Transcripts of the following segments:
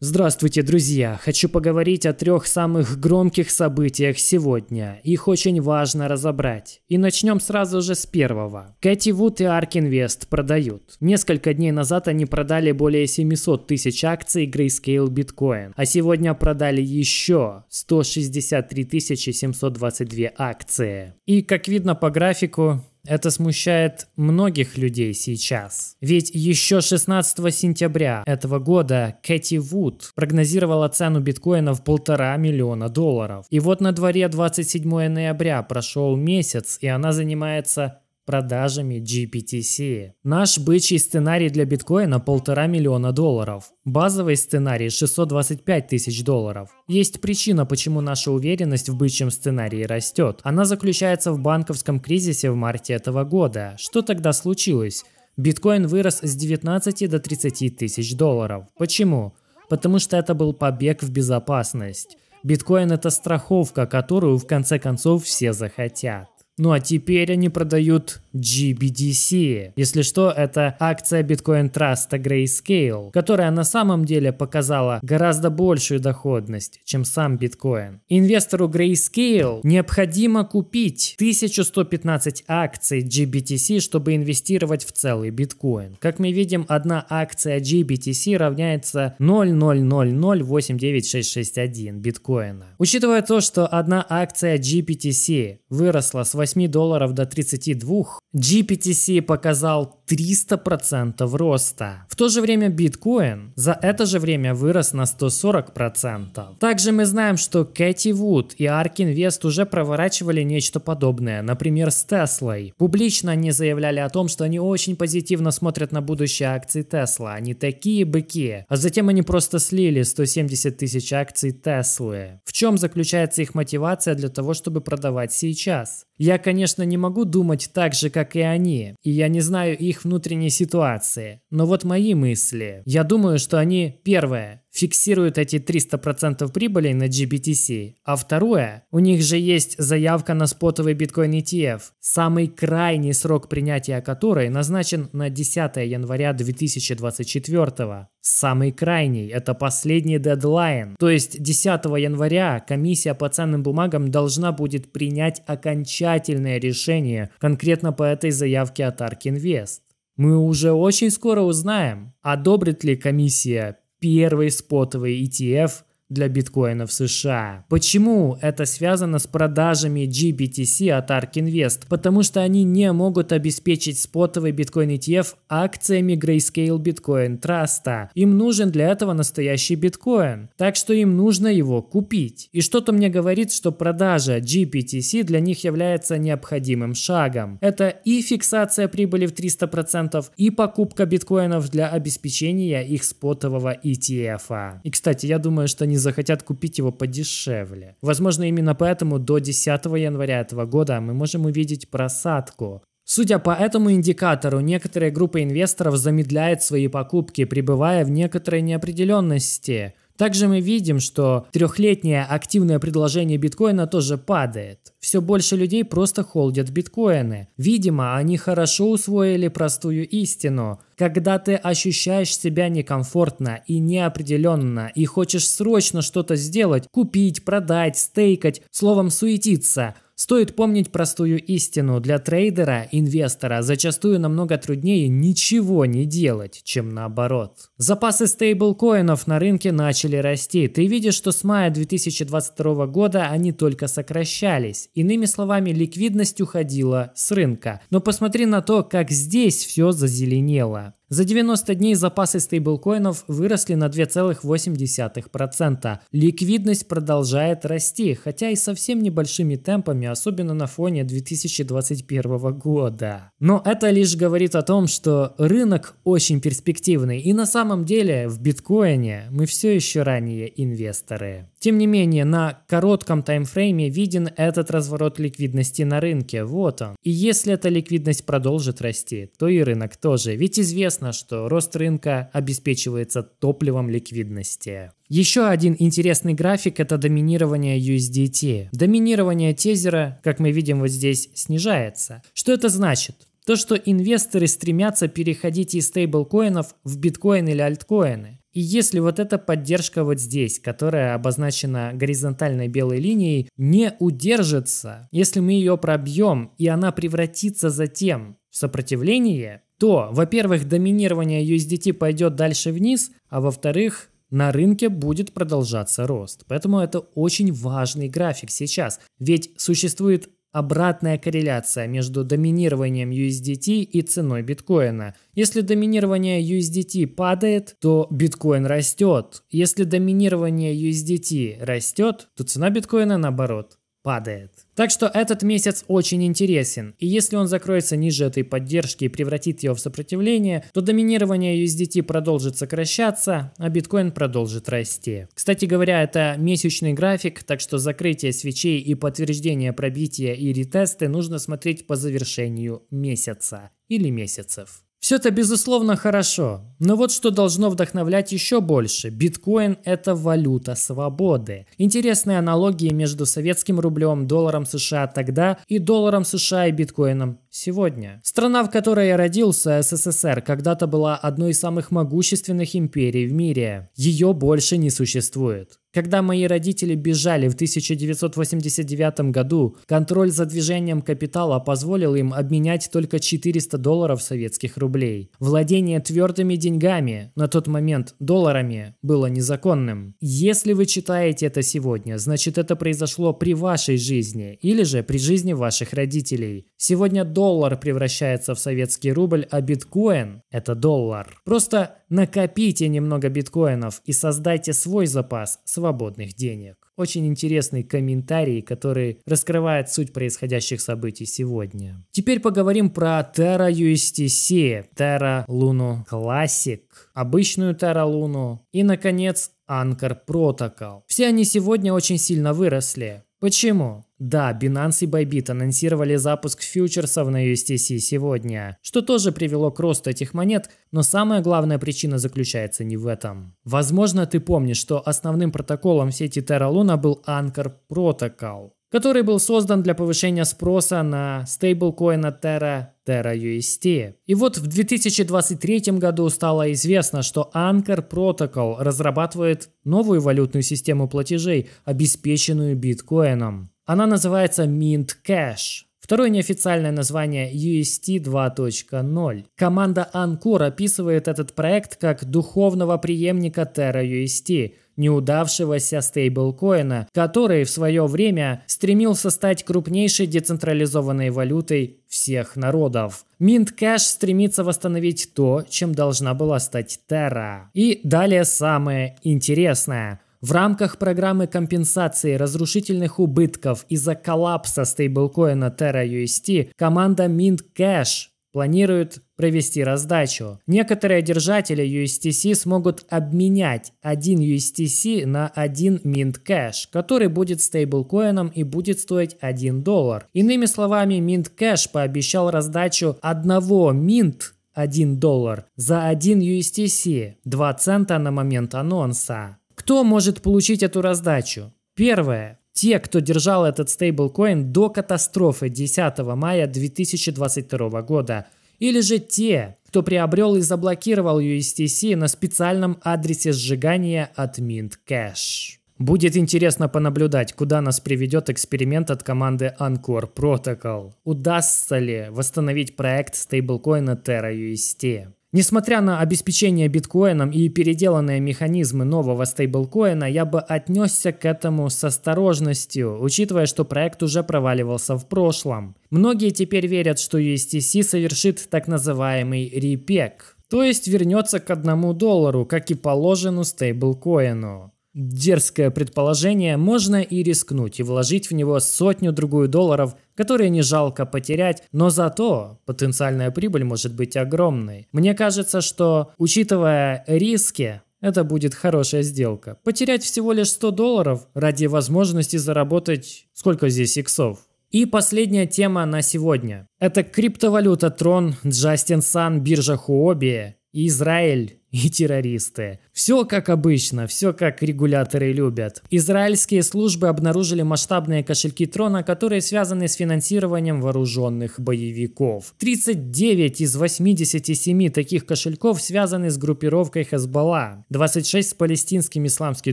Здравствуйте, друзья! Хочу поговорить о трех самых громких событиях сегодня. Их очень важно разобрать. И начнем сразу же с первого. Кэти Вуд и Арк Инвест продают. Несколько дней назад они продали более 700 тысяч акций Grayscale Bitcoin, а сегодня продали еще 163 722 акции. И, как видно по графику, это смущает многих людей сейчас. Ведь еще 16 сентября этого года Кэти Вуд прогнозировала цену биткоина в полтора миллиона долларов. И вот на дворе 27 ноября прошел месяц, и она занимается продажами GPTC. Наш бычий сценарий для биткоина – полтора миллиона долларов. Базовый сценарий – 625 тысяч долларов. Есть причина, почему наша уверенность в бычьем сценарии растет. Она заключается в банковском кризисе в марте этого года. Что тогда случилось? Биткоин вырос с 19 до 30 тысяч долларов. Почему? Потому что это был побег в безопасность. Биткоин – это страховка, которую в конце концов все захотят. Ну а теперь они продают GBDC. Если что, это акция Bitcoin Trust Grayscale, которая на самом деле показала гораздо большую доходность, чем сам биткоин. Инвестору Grayscale необходимо купить 1115 акций GBTC, чтобы инвестировать в целый биткоин. Как мы видим, одна акция GBTC равняется 0,0008961 биткоина. Учитывая то, что одна акция GBTC выросла с 8 долларов до 32, GPTC показал 300% роста. В то же время биткоин за это же время вырос на 140%. Также мы знаем, что Кэти Вуд и Ark Invest уже проворачивали нечто подобное, например, с Теслой. Публично они заявляли о том, что они очень позитивно смотрят на будущее акций Тесла, они такие быки. А затем они просто слили 170 тысяч акций Теслы. В чем заключается их мотивация для того, чтобы продавать сейчас? Я, конечно, не могу думать так же, как и они, и я не знаю их их внутренней ситуации. Но вот мои мысли. Я думаю, что они, первое, фиксируют эти 300% прибыли на GBTC, а второе, у них же есть заявка на спотовый биткоин ETF, самый крайний срок принятия которой назначен на 10 января 2024. Самый крайний – это последний дедлайн, то есть 10 января комиссия по ценным бумагам должна будет принять окончательное решение конкретно по этой заявке от ARK Invest. Мы уже очень скоро узнаем, одобрит ли комиссия первый спотовый ETF для биткоина в США. Почему это связано с продажами GBTC от ARK Invest? Потому что они не могут обеспечить спотовый биткоин ETF акциями Grayscale Bitcoin Trust. Им нужен для этого настоящий биткоин, так что им нужно его купить. И что-то мне говорит, что продажа GBTC для них является необходимым шагом. Это и фиксация прибыли в 300%, и покупка биткоинов для обеспечения их спотового ETF. И, кстати, я думаю, что не захотят купить его подешевле. Возможно, именно поэтому до 10 января этого года мы можем увидеть просадку. Судя по этому индикатору, некоторая группа инвесторов замедляет свои покупки, пребывая в некоторой неопределенности – также мы видим, что трехлетнее активное предложение биткоина тоже падает. Все больше людей просто холдят биткоины. Видимо, они хорошо усвоили простую истину. Когда ты ощущаешь себя некомфортно и неопределенно, и хочешь срочно что-то сделать, купить, продать, стейкать, словом, суетиться – Стоит помнить простую истину. Для трейдера, инвестора, зачастую намного труднее ничего не делать, чем наоборот. Запасы стейблкоинов на рынке начали расти. Ты видишь, что с мая 2022 года они только сокращались. Иными словами, ликвидность уходила с рынка. Но посмотри на то, как здесь все зазеленело. За 90 дней запасы стейблкоинов выросли на 2,8%. Ликвидность продолжает расти, хотя и совсем небольшими темпами, особенно на фоне 2021 года. Но это лишь говорит о том, что рынок очень перспективный, и на самом деле в биткоине мы все еще ранние инвесторы. Тем не менее, на коротком таймфрейме виден этот разворот ликвидности на рынке, вот он. И если эта ликвидность продолжит расти, то и рынок тоже, ведь известно, Ясно, что рост рынка обеспечивается топливом ликвидности. Еще один интересный график – это доминирование USDT. Доминирование тезера, как мы видим вот здесь, снижается. Что это значит? То, что инвесторы стремятся переходить из стейблкоинов в биткоин или альткоины. И если вот эта поддержка вот здесь, которая обозначена горизонтальной белой линией, не удержится, если мы ее пробьем и она превратится затем в сопротивление, то, во-первых, доминирование USDT пойдет дальше вниз, а во-вторых, на рынке будет продолжаться рост. Поэтому это очень важный график сейчас, ведь существует обратная корреляция между доминированием USDT и ценой биткоина. Если доминирование USDT падает, то биткоин растет. Если доминирование USDT растет, то цена биткоина наоборот падает. Так что этот месяц очень интересен, и если он закроется ниже этой поддержки и превратит ее в сопротивление, то доминирование USDT продолжит сокращаться, а биткоин продолжит расти. Кстати говоря, это месячный график, так что закрытие свечей и подтверждение пробития и ретесты нужно смотреть по завершению месяца или месяцев. Все это, безусловно, хорошо, но вот что должно вдохновлять еще больше. Биткоин – это валюта свободы. Интересные аналогии между советским рублем, долларом США тогда и долларом США и биткоином сегодня. Страна, в которой я родился, СССР, когда-то была одной из самых могущественных империй в мире. Ее больше не существует. Когда мои родители бежали в 1989 году, контроль за движением капитала позволил им обменять только 400 долларов советских рублей. Владение твердыми деньгами, на тот момент долларами, было незаконным. Если вы читаете это сегодня, значит это произошло при вашей жизни или же при жизни ваших родителей. Сегодня доллар превращается в советский рубль, а биткоин – это доллар. Просто накопите немного биткоинов и создайте свой запас свободных денег. Очень интересный комментарий, который раскрывает суть происходящих событий сегодня. Теперь поговорим про Terra USTC, Terra Luna Classic, обычную Terra Luna и, наконец, Anchor Protocol. Все они сегодня очень сильно выросли. Почему? Да, Binance и Bybit анонсировали запуск фьючерсов на USTC сегодня, что тоже привело к росту этих монет, но самая главная причина заключается не в этом. Возможно, ты помнишь, что основным протоколом сети Terra Luna был Anchor Protocol, который был создан для повышения спроса на стейблкоина Terra Terra UST. И вот в 2023 году стало известно, что Anchor Protocol разрабатывает новую валютную систему платежей, обеспеченную биткоином. Она называется Mint Cash. Второе неофициальное название UST 2.0. Команда Анкор описывает этот проект как духовного преемника Terra UST, неудавшегося стейблкоина, который в свое время стремился стать крупнейшей децентрализованной валютой всех народов. Mint Cash стремится восстановить то, чем должна была стать Terra. И далее самое интересное – в рамках программы компенсации разрушительных убытков из-за коллапса стейблкоина Terra TerraUST команда Mint Cash планирует провести раздачу. Некоторые держатели USTC смогут обменять один USTC на один Mint Cash, который будет стейблкоином и будет стоить 1 доллар. Иными словами, Mint Cash пообещал раздачу одного Mint 1 доллар за 1 USTC, 2 цента на момент анонса. Кто может получить эту раздачу? Первое. Те, кто держал этот стейблкоин до катастрофы 10 мая 2022 года. Или же те, кто приобрел и заблокировал USTC на специальном адресе сжигания от Mint Cash. Будет интересно понаблюдать, куда нас приведет эксперимент от команды Anchor Protocol. Удастся ли восстановить проект стейблкоина Terra UST? Несмотря на обеспечение биткоином и переделанные механизмы нового стейблкоина, я бы отнесся к этому с осторожностью, учитывая, что проект уже проваливался в прошлом. Многие теперь верят, что USTC совершит так называемый репек, то есть вернется к одному доллару, как и положено стейблкоину дерзкое предположение, можно и рискнуть и вложить в него сотню-другую долларов, которые не жалко потерять, но зато потенциальная прибыль может быть огромной. Мне кажется, что, учитывая риски, это будет хорошая сделка. Потерять всего лишь 100 долларов ради возможности заработать сколько здесь иксов? И последняя тема на сегодня. Это криптовалюта Tron, Джастин Сан, биржа Хуоби, Израиль и террористы. Все как обычно, все как регуляторы любят. Израильские службы обнаружили масштабные кошельки трона, которые связаны с финансированием вооруженных боевиков. 39 из 87 таких кошельков связаны с группировкой Хезбалла, 26 с палестинским исламским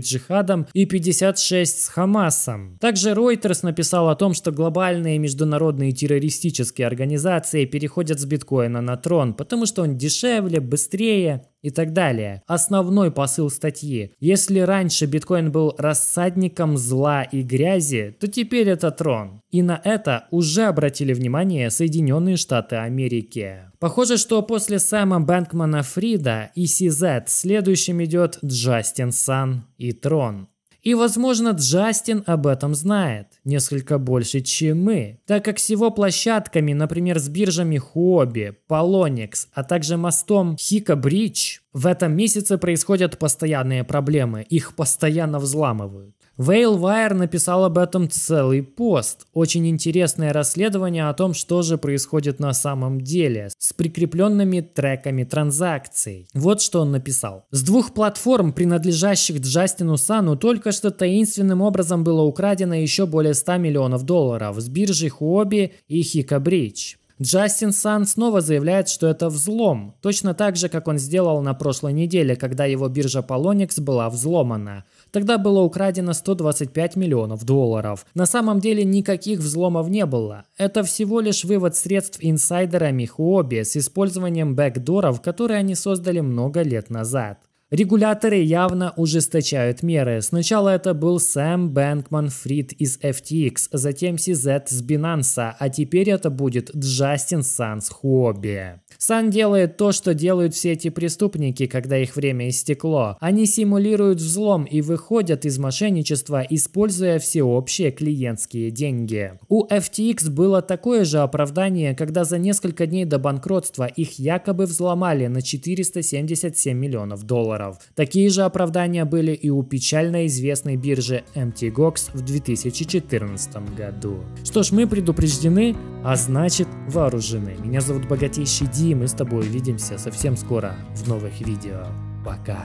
джихадом и 56 с Хамасом. Также Reuters написал о том, что глобальные международные террористические организации переходят с биткоина на трон, потому что он дешевле, быстрее и так далее. Основной посыл статьи. Если раньше биткоин был рассадником зла и грязи, то теперь это трон. И на это уже обратили внимание Соединенные Штаты Америки. Похоже, что после Сэма Бэнкмана Фрида и CZ следующим идет Джастин Сан и Трон. И, возможно, Джастин об этом знает несколько больше, чем мы, так как с его площадками, например, с биржами Хобби, Полоникс, а также мостом Хика-Бридж, в этом месяце происходят постоянные проблемы, их постоянно взламывают. Вейлвайер написал об этом целый пост. Очень интересное расследование о том, что же происходит на самом деле, с прикрепленными треками транзакций. Вот что он написал. С двух платформ, принадлежащих Джастину Сану, только что таинственным образом было украдено еще более 100 миллионов долларов с биржи Хуоби и Хика Бридж. Джастин Сан снова заявляет, что это взлом, точно так же, как он сделал на прошлой неделе, когда его биржа Polonix была взломана. Тогда было украдено 125 миллионов долларов. На самом деле никаких взломов не было. Это всего лишь вывод средств инсайдерами Huobi с использованием бэкдоров, которые они создали много лет назад. Регуляторы явно ужесточают меры. Сначала это был Сэм Бэнкман Фрид из FTX, затем CZ с Binance, а теперь это будет Джастин Санс Хобби. Сан делает то, что делают все эти преступники, когда их время истекло. Они симулируют взлом и выходят из мошенничества, используя всеобщие клиентские деньги. У FTX было такое же оправдание, когда за несколько дней до банкротства их якобы взломали на 477 миллионов долларов. Такие же оправдания были и у печально известной биржи MTGOX в 2014 году. Что ж, мы предупреждены, а значит вооружены. Меня зовут Богатейший Дим мы с тобой увидимся совсем скоро в новых видео. Пока!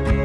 thank you